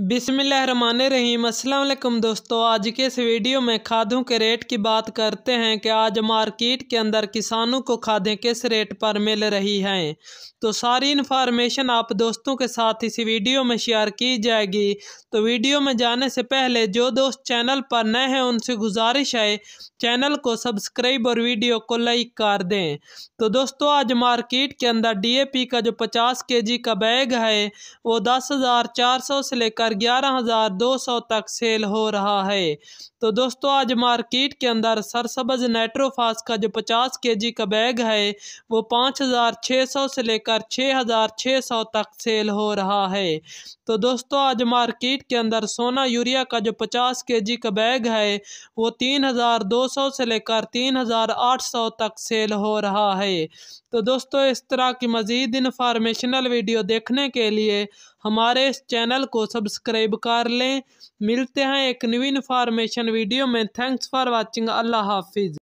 रहीम असलकम दोस्तों आज के इस वीडियो में खादों के रेट की बात करते हैं कि आज मार्केट के अंदर किसानों को खादें किस रेट पर मिल रही हैं तो सारी इन्फॉर्मेशन आप दोस्तों के साथ इस वीडियो में शेयर की जाएगी तो वीडियो में जाने से पहले जो दोस्त चैनल पर नए हैं उनसे गुजारिश है चैनल को सब्सक्राइब और वीडियो को लाइक कर दें तो दोस्तों आज मार्केट के अंदर डी का जो पचास के का बैग है वो दस से लेकर बढ़कर ग्यारह हज़ार दो सौ तक सेल हो रहा है तो दोस्तों आज मार्केट के अंदर सरसब्ज नाइट्रोफास का जो पचास के जी का बैग है वो पाँच हज़ार छः सौ से लेकर छः हज़ार छः सौ तक सेल हो रहा है तो दोस्तों आज मार्केट के अंदर सोना यूरिया का जो पचास के जी का बैग है वो तीन हज़ार दो सौ से लेकर तीन हज़ार आठ सौ तक सेल हो रहा है तो दोस्तों इस तरह की मज़ीद इन्फॉर्मेशनल वीडियो देखने के लिए हमारे इस चैनल को सब सब्सक्राइब कर लें मिलते हैं एक नवीन इंफॉर्मेशन वीडियो में थैंक्स फॉर वॉचिंग अल्लाह हाफिज़